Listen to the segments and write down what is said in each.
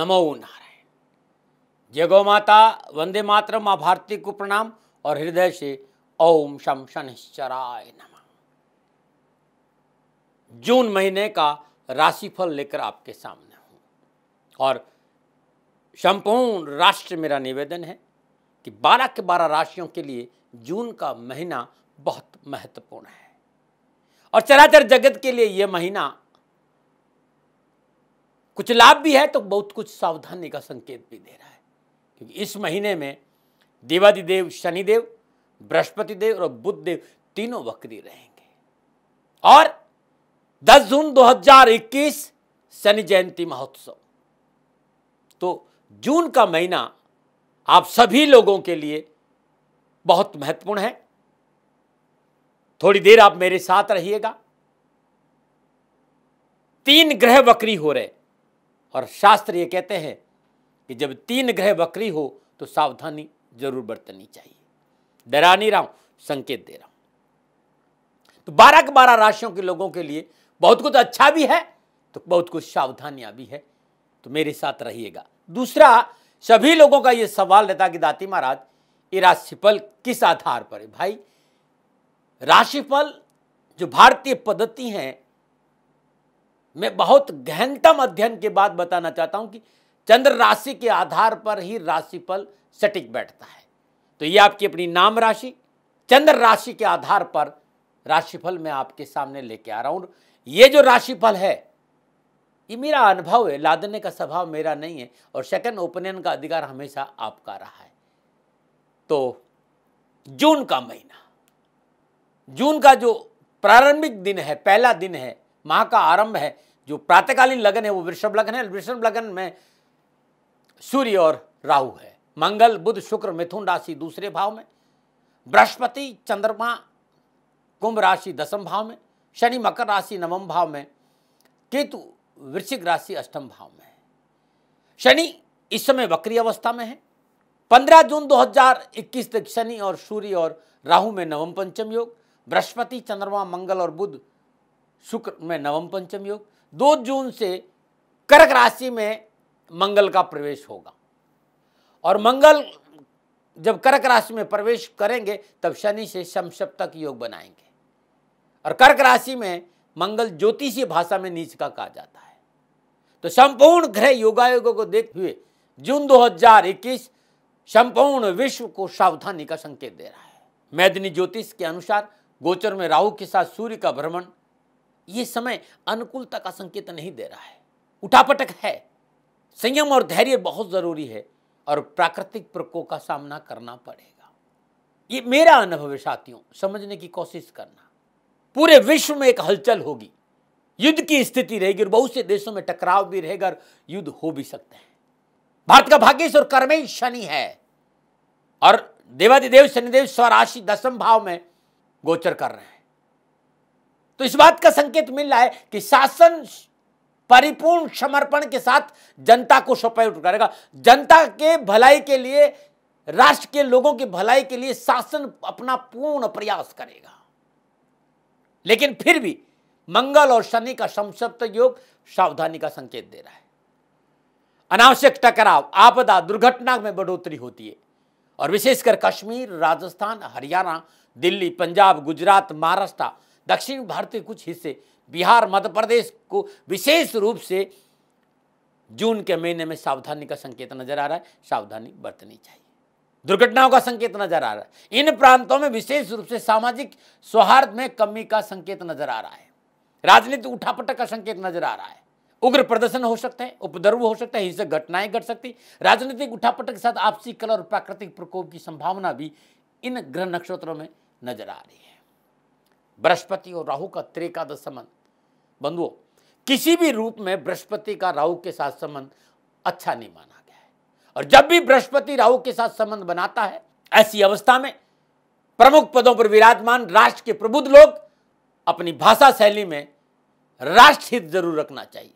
नमो नारायण जय गौ माता वंदे मातर माँ भारती को प्रणाम और हृदय से ओम शम शनिश्चराय नम जून महीने का राशिफल लेकर आपके सामने हूँ और संपूर्ण राष्ट्र मेरा निवेदन है कि 12 के 12 राशियों के लिए जून का महीना बहुत महत्वपूर्ण है और चराचर जगत के लिए यह महीना कुछ लाभ भी है तो बहुत कुछ सावधानी का संकेत भी दे रहा है क्योंकि इस महीने में देवादिदेव शनिदेव बृहस्पति देव और बुद्ध देव तीनों वक्री रहेंगे और 10 जून 2021 शनि जयंती महोत्सव तो जून का महीना आप सभी लोगों के लिए बहुत महत्वपूर्ण है थोड़ी देर आप मेरे साथ रहिएगा तीन ग्रह वक्री हो रहे और शास्त्र ये कहते हैं कि जब तीन ग्रह बकरी हो तो सावधानी जरूर बरतनी चाहिए डरा नहीं रहा हूं संकेत दे रहा हूं तो बारह के बारह राशियों के लोगों के लिए बहुत कुछ अच्छा भी है तो बहुत कुछ सावधानियां भी है तो मेरे साथ रहिएगा दूसरा सभी लोगों का यह सवाल रहता कि दाती महाराज ये राशिफल किस आधार पर है भाई राशिफल जो भारतीय पद्धति हैं मैं बहुत गहनतम अध्ययन के बाद बताना चाहता हूं कि चंद्र राशि के आधार पर ही राशिफल सटिक बैठता है तो ये आपकी अपनी नाम राशि चंद्र राशि के आधार पर राशिफल मैं आपके सामने लेके आ रहा हूं ये जो राशिफल है ये मेरा अनुभव है लादने का स्वभाव मेरा नहीं है और सेकंड ओपिनियन का अधिकार हमेशा आपका रहा है तो जून का महीना जून का जो प्रारंभिक दिन है पहला दिन है माह का आरंभ है जो प्रातकालीन लगन है वो वृषभ लगन है वृषभ लगन में सूर्य और राहु है मंगल बुध शुक्र मिथुन राशि दूसरे भाव में बृहस्पति चंद्रमा कुंभ राशि दसम भाव में शनि मकर राशि नवम भाव में केतु वृश्चिक राशि अष्टम भाव में है शनि इस समय वक्री अवस्था में है 15 जून 2021 तक शनि और सूर्य और राहु में नवम पंचम योग बृहस्पति चंद्रमा मंगल और बुध शुक्र में नवम पंचम योग दो जून से कर्क राशि में मंगल का प्रवेश होगा और मंगल जब कर्क राशि में प्रवेश करेंगे तब शनि से समसप्तक योग बनाएंगे और कर्क राशि में मंगल ज्योतिषीय भाषा में नीच का कहा जाता है तो संपूर्ण ग्रह योगायोगों को देखते हुए जून 2021 संपूर्ण विश्व को सावधानी का संकेत दे रहा है मैदनी ज्योतिष के अनुसार गोचर में राहु के साथ सूर्य का भ्रमण ये समय अनुकूलता का संकेत नहीं दे रहा है उठापटक है संयम और धैर्य बहुत ज़रूरी है और प्राकृतिक प्रकोप का सामना करना पड़ेगा ये मेरा अनुभव है साथियों समझने की कोशिश करना पूरे विश्व में एक हलचल होगी युद्ध की स्थिति रहेगी और बहुत से देशों में टकराव भी रहेगा और युद्ध हो भी सकते हैं भारत का भाग्यश और कर्मे शनि है और देवादिदेव शनिदेव स्वराशि दसम भाव में गोचर कर रहे हैं तो इस बात का संकेत मिल रहा है कि शासन परिपूर्ण समर्पण के साथ जनता को सौंपा करेगा जनता के भलाई के लिए राष्ट्र के लोगों की भलाई के लिए शासन अपना पूर्ण प्रयास करेगा लेकिन फिर भी मंगल और शनि का संसप्त योग सावधानी का संकेत दे रहा है अनावश्यक टकराव आपदा दुर्घटना में बढ़ोतरी होती है और विशेषकर कश्मीर राजस्थान हरियाणा दिल्ली पंजाब गुजरात महाराष्ट्र दक्षिण भारत के कुछ हिस्से बिहार मध्य प्रदेश को विशेष रूप से जून के महीने में सावधानी का संकेत नजर आ रहा है सावधानी बरतनी चाहिए दुर्घटनाओं का संकेत नजर आ रहा है इन प्रांतों में विशेष रूप से सामाजिक सौहार्द में कमी का संकेत नजर आ रहा है राजनीति उठापटक का संकेत नजर आ रहा है उग्र प्रदर्शन हो सकते हैं उपद्रव हो सकता है हिंसक घटनाएं घट सकती राजनीतिक उठापटक के साथ आपसी कल और प्राकृतिक प्रकोप की संभावना भी इन ग्रह नक्षत्रों में नजर आ रही है बृहस्पति और राहु का त्रिकादश संबंध बंधुओं किसी भी रूप में बृहस्पति का राहु के साथ संबंध अच्छा नहीं माना गया है और जब भी बृहस्पति राहु के साथ संबंध बनाता है ऐसी अवस्था में प्रमुख पदों पर विराजमान राष्ट्र के प्रबुद्ध लोग अपनी भाषा शैली में राष्ट्र हित जरूर रखना चाहिए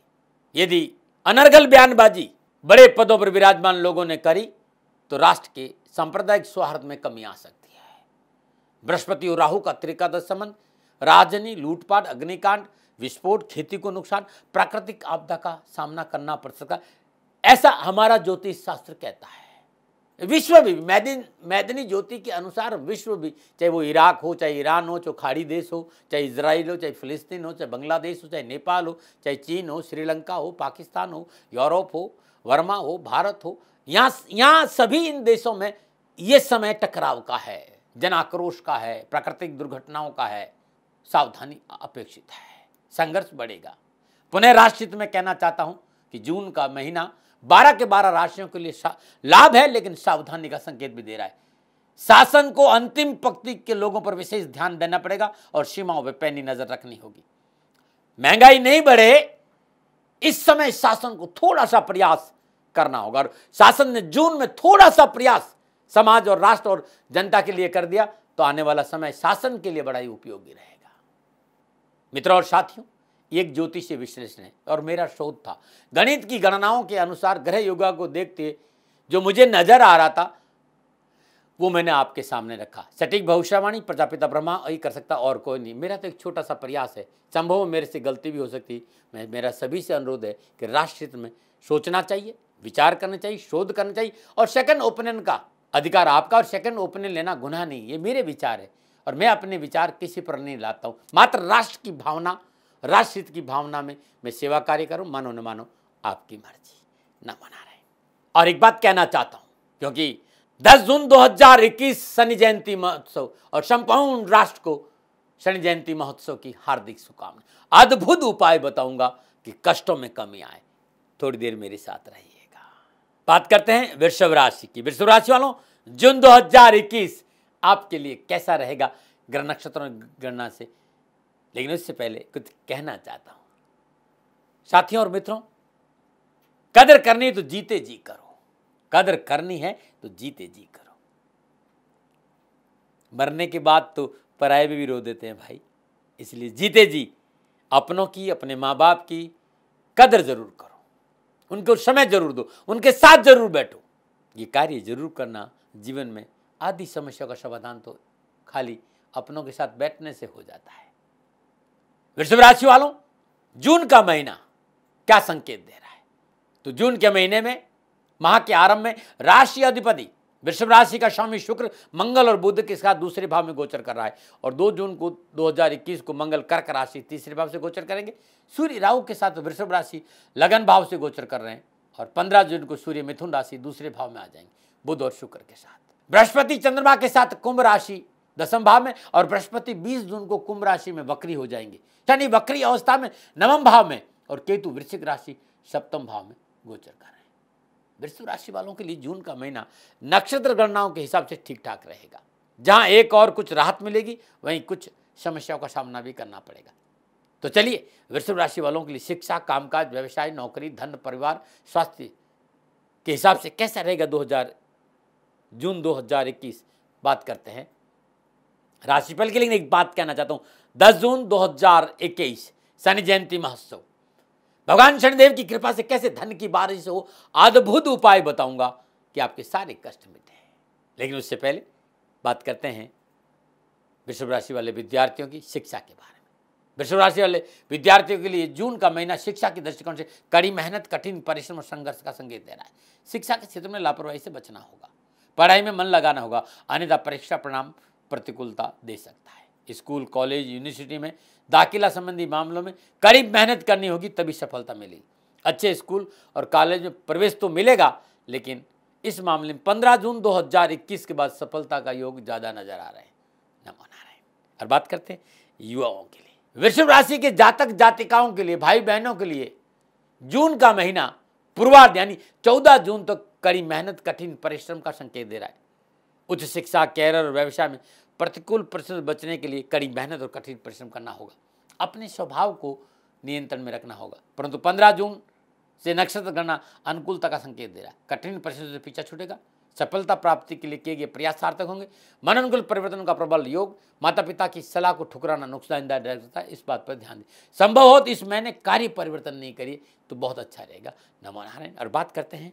यदि अनर्गल बयानबाजी बड़े पदों पर विराजमान लोगों ने करी तो राष्ट्र के सांप्रदायिक सौहार्द में कमी आ सकती है बृहस्पति और राहु का त्रिकादश संबंध राजनी लूटपाट अग्निकांड विस्फोट खेती को नुकसान प्राकृतिक आपदा का सामना करना पड़ सका ऐसा हमारा ज्योतिष शास्त्र कहता है विश्व भी मैदिन मैदनी ज्योति के अनुसार विश्व भी चाहे वो इराक हो चाहे ईरान हो चाहे खाड़ी देश हो चाहे इसराइल हो चाहे फिलिस्तीन हो चाहे बांग्लादेश हो चाहे नेपाल हो चाहे चीन हो श्रीलंका हो पाकिस्तान हो यूरोप हो वर्मा हो भारत हो यहाँ यहाँ सभी इन देशों में ये समय टकराव का है जन आक्रोश का है प्राकृतिक दुर्घटनाओं का है सावधानी अपेक्षित है संघर्ष बढ़ेगा पुनः राष्ट्रित में कहना चाहता हूं कि जून का महीना बारह के बारह राशियों के लिए लाभ है लेकिन सावधानी का संकेत भी दे रहा है शासन को अंतिम पक्ति के लोगों पर विशेष ध्यान देना पड़ेगा और सीमाओं पर पैनी नजर रखनी होगी महंगाई नहीं बढ़े इस समय शासन को थोड़ा सा प्रयास करना होगा और शासन ने जून में थोड़ा सा प्रयास समाज और राष्ट्र और जनता के लिए कर दिया तो आने वाला समय शासन के लिए बड़ा ही उपयोगी रहे मित्रों और साथियों एक ज्योतिषीय विश्लेषण है और मेरा शोध था गणित की गणनाओं के अनुसार ग्रह योगा को देखते जो मुझे नजर आ रहा था वो मैंने आपके सामने रखा सटीक भविष्यवाणी प्रजापिता ब्रह्मा यही कर सकता और कोई नहीं मेरा तो एक छोटा सा प्रयास है संभव मेरे से गलती भी हो सकती मैं मेरा सभी से अनुरोध है कि राष्ट्र में सोचना चाहिए विचार करना चाहिए शोध करना चाहिए और सेकंड ओपिनियन का अधिकार आपका और सेकंड ओपिनियन लेना गुनाह नहीं ये मेरे विचार है और मैं अपने विचार किसी पर नहीं लाता हूँ मात्र राष्ट्र की भावना राष्ट्रहित की भावना में मैं सेवा कार्य करूँ मानो न मानो आपकी मर्जी न मना रहे और एक बात कहना चाहता हूँ क्योंकि 10 जून 2021 शनि जयंती महोत्सव और संपूर्ण राष्ट्र को शनि जयंती महोत्सव की हार्दिक शुभकामना अद्भुत उपाय बताऊंगा कि कष्टों में कमी आए थोड़ी देर मेरे साथ रहिएगा बात करते हैं वृषभ राशि की वृषभ राशि वालों जून 2021 आपके लिए कैसा रहेगा ग्रह नक्षत्रों गणना से लेकिन उससे पहले कुछ कहना चाहता हूं साथियों और मित्रों कदर करनी है तो जीते जी करो कदर करनी है तो जीते जी करो मरने के बाद तो पराये में भी रो देते हैं भाई इसलिए जीते जी अपनों की अपने माँ बाप की कदर जरूर करो उनको समय जरूर दो उनके साथ जरूर बैठो ये कार्य जरूर करना जीवन में आदि समस्या का समाधान तो खाली अपनों के साथ बैठने से हो जाता है वृषभ राशि वालों जून का महीना क्या संकेत दे रहा है तो जून के महीने में माह के आरंभ में राशि अधिपति वृषभ राशि का स्वामी शुक्र मंगल और बुद्ध के साथ दूसरे भाव में गोचर कर रहा है और 2 जून को 2021 को मंगल कर्क राशि तीसरे भाव से गोचर करेंगे सूर्य राहु के साथ वृषभ राशि लगन भाव से गोचर कर रहे हैं और 15 जून को सूर्य मिथुन राशि दूसरे भाव में आ जाएंगे बुध और शुक्र के साथ बृहस्पति चंद्रमा के साथ कुंभ राशि दसम भाव में और बृहस्पति 20 जून को कुंभ राशि में वक्री हो जाएंगे यानी वक्री अवस्था में नवम भाव में और केतु वृश्चिक राशि सप्तम भाव में गोचर कर रहे हैं वृश्चिक राशि वालों के लिए जून का महीना नक्षत्र गणनाओं के हिसाब से ठीक ठाक रहेगा जहां एक और कुछ राहत मिलेगी वहीं कुछ समस्याओं का सामना भी करना पड़ेगा तो चलिए वृषभ राशि वालों के लिए शिक्षा कामकाज व्यवसाय नौकरी धन परिवार स्वास्थ्य के हिसाब से कैसा रहेगा दो जून 2021 बात करते हैं राशिफल के लिए एक बात कहना चाहता हूं 10 जून 2021 शनि जयंती महोत्सव भगवान शनिदेव की कृपा से कैसे धन की बारिश हो अद्भुत उपाय बताऊंगा कि आपके सारे कष्ट मिटे लेकिन उससे पहले बात करते हैं वृषभ राशि वाले विद्यार्थियों की शिक्षा के बारे में वृषभ राशि वाले विद्यार्थियों के लिए जून का महीना शिक्षा के दृष्टिकोण से कड़ी मेहनत कठिन परिश्रम और संघर्ष का संकेत दे रहा है शिक्षा के क्षेत्र में लापरवाही से बचना होगा पढ़ाई में मन लगाना होगा अन्यथा परीक्षा परिणाम प्रतिकूलता दे सकता है स्कूल कॉलेज यूनिवर्सिटी में दाखिला संबंधी मामलों में कड़ी मेहनत करनी होगी तभी सफलता मिलेगी अच्छे स्कूल और कॉलेज में प्रवेश तो मिलेगा लेकिन इस मामले में 15 जून 2021 के बाद सफलता का योग ज़्यादा नजर आ रहा है मना रहे और बात करते हैं युवाओं के लिए वृषभ राशि के जातक जातिकाओं के लिए भाई बहनों के लिए जून का महीना पूर्वार्ध यानी 14 जून तक तो कड़ी मेहनत कठिन परिश्रम का संकेत दे रहा है उच्च शिक्षा कैरियर और व्यवसाय में प्रतिकूल परिस्थिति बचने के लिए कड़ी मेहनत और कठिन परिश्रम करना होगा अपने स्वभाव को नियंत्रण में रखना होगा परंतु पंद्रह जून से नक्षत्र गणना अनुकूलता का संकेत दे रहा है कठिन परिस्थितियों से पीछा छूटेगा सफलता प्राप्ति के लिए किए गए प्रयास सार्थक होंगे मन अनुकूल परिवर्तन का प्रबल योग माता पिता की सलाह को ठुकराना नुकसानदायक रहता इस बात पर ध्यान दें संभव हो तो इस महीने कार्य परिवर्तन नहीं करिए तो बहुत अच्छा रहेगा नमो नारायण और बात करते हैं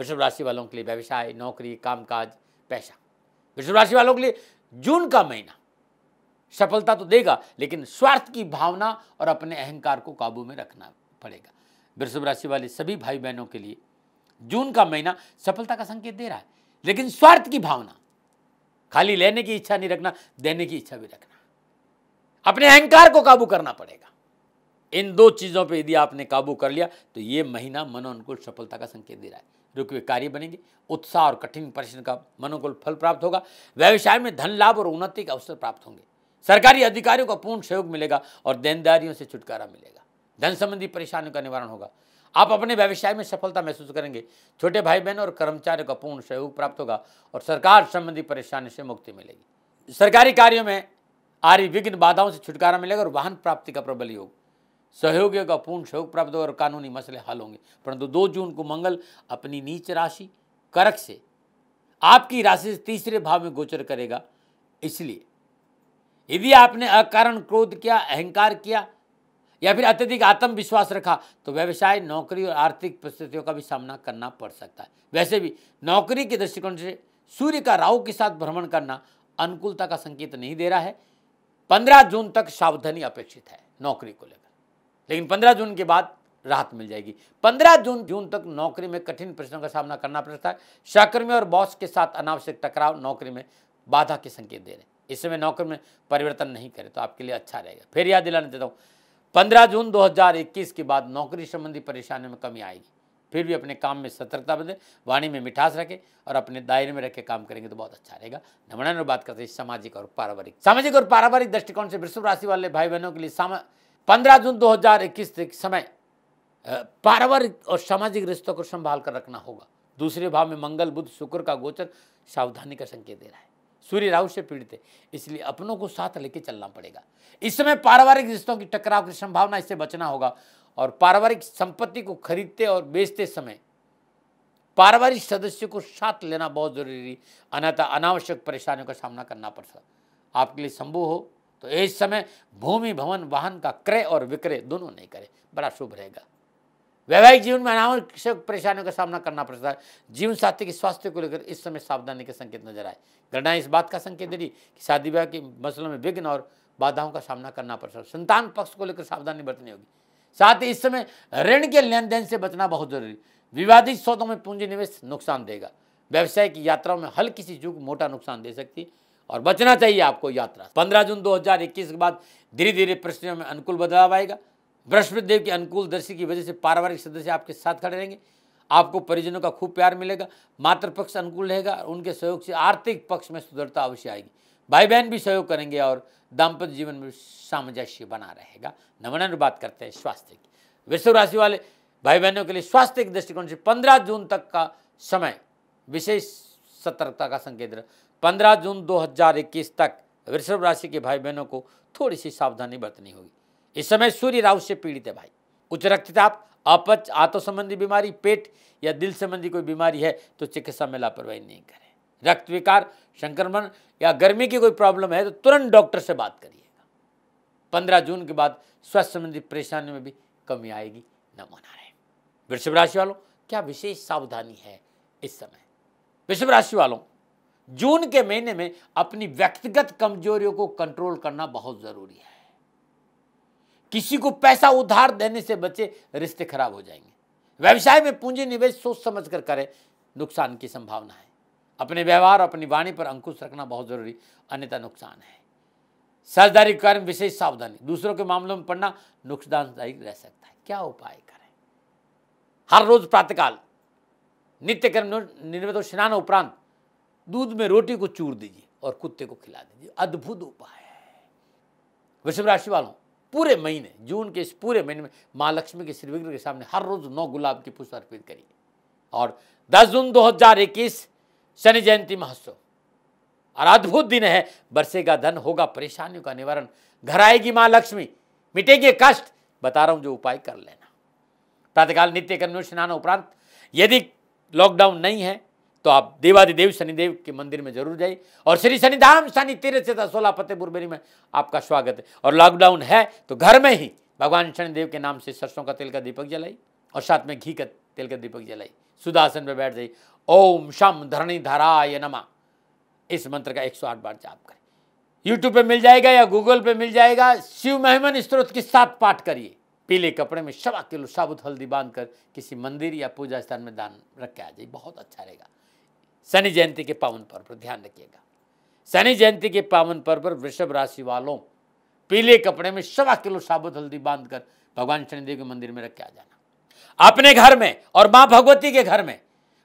वृषभ राशि वालों के लिए व्यवसाय नौकरी कामकाज पैसा वृषभ राशि वालों के लिए जून का महीना सफलता तो देगा लेकिन स्वार्थ की भावना और अपने अहंकार को काबू में रखना पड़ेगा वृषभ राशि वाले सभी भाई बहनों के लिए जून का महीना सफलता का संकेत दे रहा है लेकिन स्वार्थ की भावना खाली लेने की इच्छा नहीं रखना देने की इच्छा भी रखना अपने अहंकार को काबू करना पड़ेगा इन दो चीज़ों पे यदि आपने काबू कर लिया तो ये महीना मनोअनुकूल सफलता का संकेत दे रहा है जो कि कार्य बनेंगे उत्साह और कठिन परिश्रम का मनोकुल फल प्राप्त होगा व्यवसाय में धन लाभ और उन्नति के अवसर प्राप्त होंगे सरकारी अधिकारियों को पूर्ण सहयोग मिलेगा और देनदारियों से छुटकारा मिलेगा धन संबंधी परेशानियों का निवारण होगा आप अपने व्यवसाय में सफलता महसूस करेंगे छोटे भाई बहनों और कर्मचारियों का पूर्ण सहयोग प्राप्त होगा और सरकार संबंधी परेशानी से मुक्ति मिलेगी सरकारी कार्यों में आ रही विघ्न बाधाओं से छुटकारा मिलेगा और वाहन प्राप्ति का प्रबल योग सहयोगियों का पूर्ण सहयोग प्राप्त होगा और कानूनी मसले हल होंगे परंतु दो जून को मंगल अपनी नीच राशि करक से आपकी राशि से तीसरे भाव में गोचर करेगा इसलिए यदि आपने अकारण क्रोध किया अहंकार किया या फिर अत्यधिक आत्मविश्वास रखा तो व्यवसाय नौकरी और आर्थिक परिस्थितियों का भी सामना करना पड़ सकता है वैसे भी नौकरी के दृष्टिकोण से सूर्य का राहु के साथ भ्रमण करना अनुकूलता का संकेत नहीं दे रहा है पंद्रह जून तक सावधानी अपेक्षित है नौकरी को लेकर लेकिन पंद्रह जून के बाद राहत मिल जाएगी पंद्रह जून जून तक नौकरी में कठिन प्रश्नों का सामना करना पड़ता है सहकर्मी और बॉस के साथ अनावश्यक टकराव नौकरी में बाधा के संकेत दे रहे हैं इस समय नौकरी में परिवर्तन नहीं करें तो आपके लिए अच्छा रहेगा फिर याद दिलाना देता हूँ पंद्रह जून दो के बाद नौकरी संबंधी परेशानियों में कमी आएगी फिर भी अपने काम में सतर्कता बदले वाणी में मिठास रखें और अपने दायरे में रखे काम करेंगे तो बहुत अच्छा रहेगा नमणा बात करते हैं सामाजिक और पारिवारिक सामाजिक और पारिवारिक दृष्टिकोण से वृषभ राशि वाले भाई बहनों के लिए पंद्रह जून 2021 तक समय पारिवारिक और सामाजिक रिश्तों को संभाल कर रखना होगा दूसरे भाव में मंगल बुद्ध शुक्र का गोचर सावधानी का संकेत दे रहा है सूर्य राहु से पीड़ित है इसलिए अपनों को साथ लेके चलना पड़ेगा इस समय पारिवारिक रिश्तों की टकराव की संभावना इससे बचना होगा और पारिवारिक संपत्ति को खरीदते और बेचते समय पारिवारिक सदस्यों को साथ लेना बहुत जरूरी अन्यथा अनावश्यक परेशानियों का सामना करना पड़ सकता आपके लिए संभव हो तो इस समय भूमि भवन वाहन का क्रय और विक्रय दोनों नहीं करे बड़ा शुभ रहेगा वैवाहिक जीवन में अनावश्यक परेशानियों का सामना करना पड़ता है जीवन साथी के स्वास्थ्य को लेकर इस समय सावधानी के संकेत नजर आए घटनाएं इस बात का संकेत दे रही कि शादी विवाह के मसलों में विघ्न और बाधाओं का सामना करना पड़ सकता संतान पक्ष को लेकर सावधानी बरतनी होगी साथ ही इस समय ऋण के लेन देन से बचना बहुत जरूरी विवादित सौदों में पूंजी निवेश नुकसान देगा व्यवसाय की यात्राओं में हल्की सी चूक मोटा नुकसान दे सकती और बचना चाहिए आपको यात्रा पंद्रह जून 2021 के बाद धीरे धीरे प्रश्न में अनुकूल बदलाव आएगा बृहस्पति देव की अनुकूल दृश्य की वजह से पारिवारिक सदस्य आपके साथ खड़े रहेंगे आपको परिजनों का खूब प्यार मिलेगा मातृपक्ष पक्ष अनुकूल रहेगा और उनके सहयोग से आर्थिक पक्ष में सुदृढ़ता अवश्य आएगी भाई बहन भी सहयोग करेंगे और दाम्पत्य जीवन में सामंजस्य बना रहेगा नमन बात करते हैं स्वास्थ्य की विश्व राशि वाले भाई बहनों के लिए स्वास्थ्य के दृष्टिकोण से पंद्रह जून तक का समय विशेष सतर्कता का संकेत 15 जून 2021 तक वृषभ राशि के भाई बहनों को थोड़ी सी सावधानी बरतनी होगी इस समय सूर्य राहु से पीड़ित है भाई उच्च रक्तचाप अपच आतो संबंधी बीमारी पेट या दिल संबंधी कोई बीमारी है तो चिकित्सा में लापरवाही नहीं करें रक्त विकार संक्रमण या गर्मी की कोई प्रॉब्लम है तो तुरंत डॉक्टर से बात करिएगा पंद्रह जून के बाद स्वास्थ्य संबंधी परेशानी में भी कमी आएगी न मना रहे वृषभ राशि वालों क्या विशेष सावधानी है इस समय वृषभ राशि वालों जून के महीने में अपनी व्यक्तिगत कमजोरियों को कंट्रोल करना बहुत ज़रूरी है किसी को पैसा उधार देने से बचे रिश्ते खराब हो जाएंगे व्यवसाय में पूंजी निवेश सोच समझ कर करें नुकसान की संभावना है अपने व्यवहार अपनी वाणी पर अंकुश रखना बहुत ज़रूरी अन्यथा नुकसान है सरदारी कर्म विशेष सावधानी दूसरों के मामलों में पड़ना नुकसानदायी रह सकता है क्या उपाय करें हर रोज प्रातकाल नित्य कर्म निर्मित स्नान उपरांत दूध में रोटी को चूर दीजिए और कुत्ते को खिला दीजिए अद्भुत उपाय है वृषभ राशि वालों पूरे महीने जून के इस पूरे महीने में माँ लक्ष्मी के श्री विग्रह के सामने हर रोज नौ गुलाब की पुष्प अर्पित करिए और 10 जून 2021 शनि जयंती महोत्सव और अद्भुत दिन है बरसेगा धन होगा परेशानियों का निवारण घर आएगी माँ लक्ष्मी मिटेंगे कष्ट बता रहा हूं जो उपाय कर लेना प्रातःकाल नित्य कर्म स्नान उपरांत यदि लॉकडाउन नहीं है तो आप देवादिदेव शनिदेव के मंदिर में जरूर जाइए और श्री शनिधाम शनि तीर्थ से सोलह फतेहपुर बेरी में आपका स्वागत है और लॉकडाउन है तो घर में ही भगवान शनिदेव के नाम से सरसों का तेल का दीपक जलाई और साथ में घी का तेल का दीपक जलाई सुदासन में बैठ जाइए ओम शम धरणी धराय नमा इस मंत्र का आठ बार जाप करें यूट्यूब पर मिल जाएगा या गूगल पर मिल जाएगा शिव महिमन स्त्रोत के साथ पाठ करिए पीले कपड़े में सवा किलो साबुत हल्दी बांधकर किसी मंदिर या पूजा स्थान में दान रख के आ जाइए बहुत अच्छा रहेगा शनि जयंती के पावन पर्व पर ध्यान रखिएगा शनि जयंती के पावन पर्व पर वृषभ राशि वालों पीले कपड़े में सवा किलो साबुत हल्दी बांधकर भगवान शनिदेव के मंदिर में रख के आ जाना अपने घर में और माँ भगवती के घर में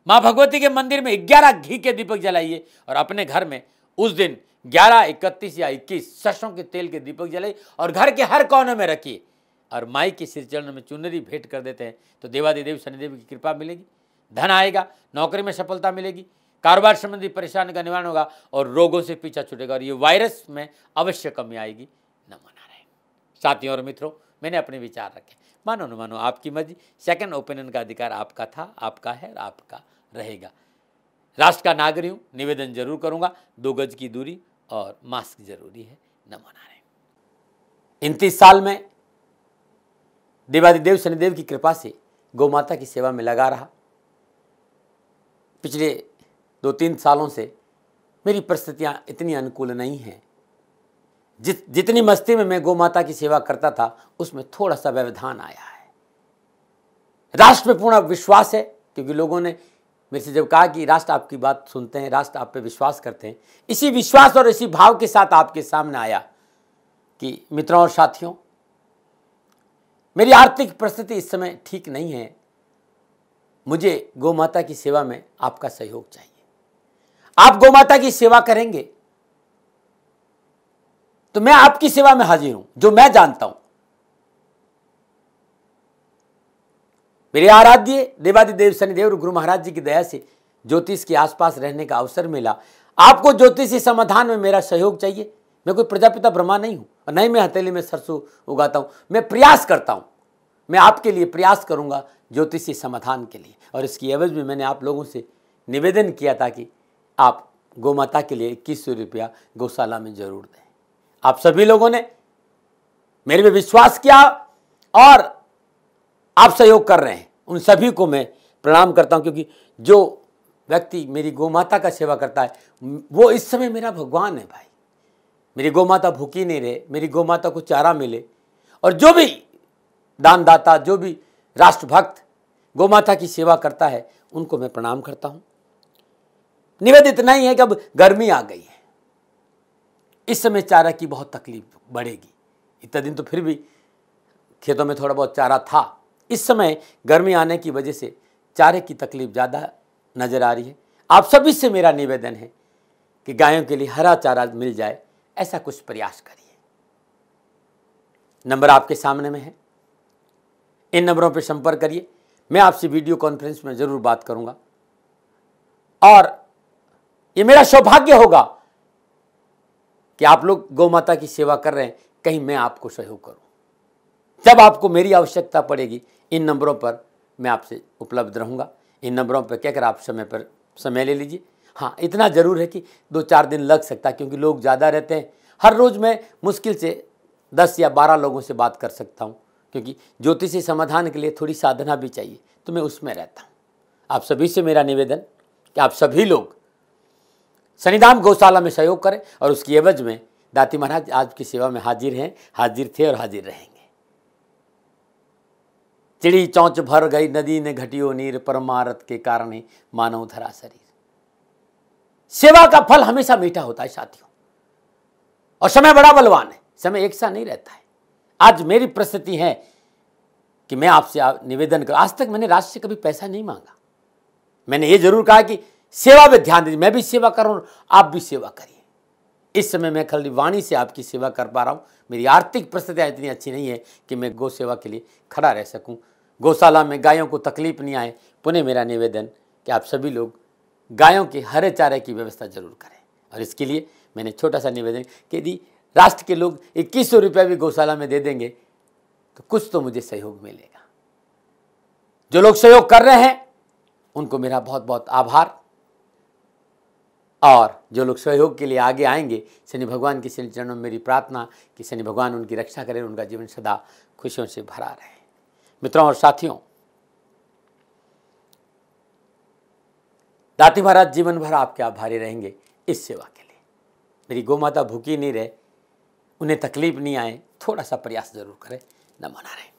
माँ भगवती के मंदिर में ग्यारह घी के दीपक जलाइए और अपने घर में उस दिन ग्यारह इकतीस या इक्कीस सरसों के तेल के दीपक जलाइए और घर के हर कोने में रखिए और माई के सिरचरण में चुनरी भेंट कर देते हैं तो देवादिदेव शनिदेव की कृपा मिलेगी धन आएगा नौकरी में सफलता मिलेगी कारोबार संबंधी परेशानी का निवारण होगा और रोगों से पीछा छूटेगा और ये वायरस में अवश्य कमी आएगी न मना रहे साथियों और मित्रों मैंने अपने विचार रखे मानो न मानो आपकी मर्जी सेकंड ओपिनियन का अधिकार आपका था आपका है और आपका रहेगा राष्ट्र का नागरिक हूँ निवेदन जरूर करूँगा दो गज की दूरी और मास्क जरूरी है न मना रहे इन तीस साल में देवादिदेव शनिदेव की कृपा से गौ माता की सेवा में लगा रहा पिछले दो तीन सालों से मेरी परिस्थितियाँ इतनी अनुकूल नहीं हैं जित जितनी मस्ती में मैं गौ माता की सेवा करता था उसमें थोड़ा सा व्यवधान आया है राष्ट्र में पूर्ण विश्वास है क्योंकि लोगों ने मेरे से जब कहा कि राष्ट्र आपकी बात सुनते हैं राष्ट्र आप पे विश्वास करते हैं इसी विश्वास और इसी भाव के साथ आपके सामने आया कि मित्रों और साथियों मेरी आर्थिक परिस्थिति इस समय ठीक नहीं है मुझे गौ माता की सेवा में आपका सहयोग चाहिए आप गौमाता की सेवा करेंगे तो मैं आपकी सेवा में हाजिर हूं जो मैं जानता हूं मेरे आराध्य देवादि देव शनिदेव और गुरु महाराज जी की दया से ज्योतिष के आसपास रहने का अवसर मिला आपको ज्योतिषी समाधान में मेरा सहयोग चाहिए मैं कोई प्रजापिता ब्रह्मा नहीं हूं और नहीं मैं हथेली में सरसों उगाता हूं मैं प्रयास करता हूं मैं आपके लिए प्रयास करूंगा ज्योतिषी समाधान के लिए और इसकी एवज में मैंने आप लोगों से निवेदन किया था कि आप गौ माता के लिए इक्कीस सौ रुपया गौशाला में जरूर दें आप सभी लोगों ने मेरे में विश्वास किया और आप सहयोग कर रहे हैं उन सभी को मैं प्रणाम करता हूं क्योंकि जो व्यक्ति मेरी गौ माता का सेवा करता है वो इस समय मेरा भगवान है भाई मेरी गौ माता भूखी नहीं रहे मेरी गौ माता को चारा मिले और जो भी दानदाता जो भी राष्ट्रभक्त गौ माता की सेवा करता है उनको मैं प्रणाम करता हूँ निवेद इतना ही है कि अब गर्मी आ गई है इस समय चारा की बहुत तकलीफ बढ़ेगी इतना दिन तो फिर भी खेतों में थोड़ा बहुत चारा था इस समय गर्मी आने की वजह से चारे की तकलीफ ज़्यादा नज़र आ रही है आप सभी से मेरा निवेदन है कि गायों के लिए हरा चारा मिल जाए ऐसा कुछ प्रयास करिए नंबर आपके सामने में है इन नंबरों पर संपर्क करिए मैं आपसे वीडियो कॉन्फ्रेंस में ज़रूर बात करूँगा और ये मेरा सौभाग्य होगा कि आप लोग गौ माता की सेवा कर रहे हैं कहीं मैं आपको सहयोग करूं जब आपको मेरी आवश्यकता पड़ेगी इन नंबरों पर मैं आपसे उपलब्ध रहूंगा इन नंबरों पर कहकर आप समय पर समय ले लीजिए हाँ इतना ज़रूर है कि दो चार दिन लग सकता है क्योंकि लोग ज़्यादा रहते हैं हर रोज़ मैं मुश्किल से दस या बारह लोगों से बात कर सकता हूँ क्योंकि ज्योतिषी समाधान के लिए थोड़ी साधना भी चाहिए तो मैं उसमें रहता हूँ आप सभी से मेरा निवेदन कि आप सभी लोग सनिधाम गौशाला में सहयोग करें और उसकी एवज में दाती महाराज आज की सेवा में हाजिर हैं हाजिर थे और हाजिर रहेंगे चिड़ी चौंच भर गई नदी ने घटियो नीर परमारत के कारण ही मानव धरा शरीर सेवा का फल हमेशा मीठा होता है साथियों और समय बड़ा बलवान है समय एक सा नहीं रहता है आज मेरी परिस्थिति है कि मैं आपसे निवेदन करूं आज तक मैंने राष्ट्र से कभी पैसा नहीं मांगा मैंने ये जरूर कहा कि सेवा पे ध्यान दीजिए मैं भी सेवा कर रहा हूँ आप भी सेवा करिए इस समय मैं खाली वाणी से आपकी सेवा कर पा रहा हूँ मेरी आर्थिक परिस्थितियाँ इतनी अच्छी नहीं है कि मैं गौ सेवा के लिए खड़ा रह सकूँ गौशाला में गायों को तकलीफ नहीं आए पुनः मेरा निवेदन कि आप सभी लोग गायों के हरे चारे की व्यवस्था जरूर करें और इसके लिए मैंने छोटा सा निवेदन कि यदि राष्ट्र के लोग इक्कीस सौ रुपया भी गौशाला में दे देंगे तो कुछ तो मुझे सहयोग मिलेगा जो लोग सहयोग कर रहे हैं उनको मेरा बहुत बहुत आभार और जो लोग सहयोग के लिए आगे आएंगे शनि भगवान के शनि चरणों में मेरी प्रार्थना कि शनि भगवान उनकी रक्षा करें उनका जीवन सदा खुशियों से भरा रहे मित्रों और साथियों दाती महाराज जीवन भर आपके आभारी रहेंगे इस सेवा के लिए मेरी माता भूखी नहीं रहे उन्हें तकलीफ नहीं आए थोड़ा सा प्रयास जरूर करें न मना रहे